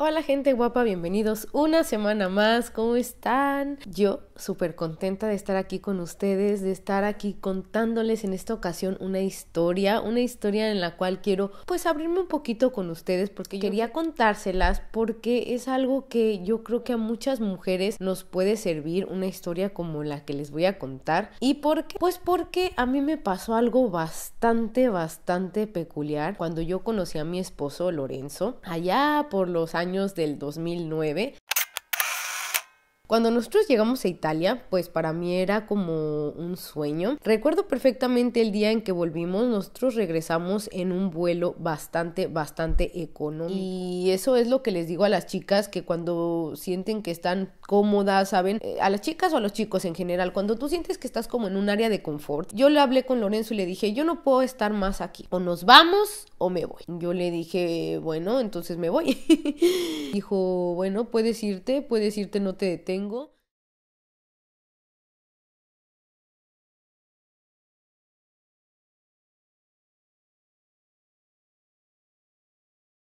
Hola gente guapa, bienvenidos una semana más, ¿cómo están? Yo súper contenta de estar aquí con ustedes, de estar aquí contándoles en esta ocasión una historia, una historia en la cual quiero pues abrirme un poquito con ustedes porque quería contárselas porque es algo que yo creo que a muchas mujeres nos puede servir una historia como la que les voy a contar. ¿Y por qué? Pues porque a mí me pasó algo bastante, bastante peculiar cuando yo conocí a mi esposo Lorenzo allá por los años años del 2009 cuando nosotros llegamos a Italia, pues para mí era como un sueño. Recuerdo perfectamente el día en que volvimos, nosotros regresamos en un vuelo bastante, bastante económico. Y eso es lo que les digo a las chicas que cuando sienten que están cómodas, ¿saben? Eh, a las chicas o a los chicos en general, cuando tú sientes que estás como en un área de confort, yo le hablé con Lorenzo y le dije, yo no puedo estar más aquí, o nos vamos o me voy. Yo le dije, bueno, entonces me voy. Dijo, bueno, puedes irte, puedes irte, no te detengas. vengo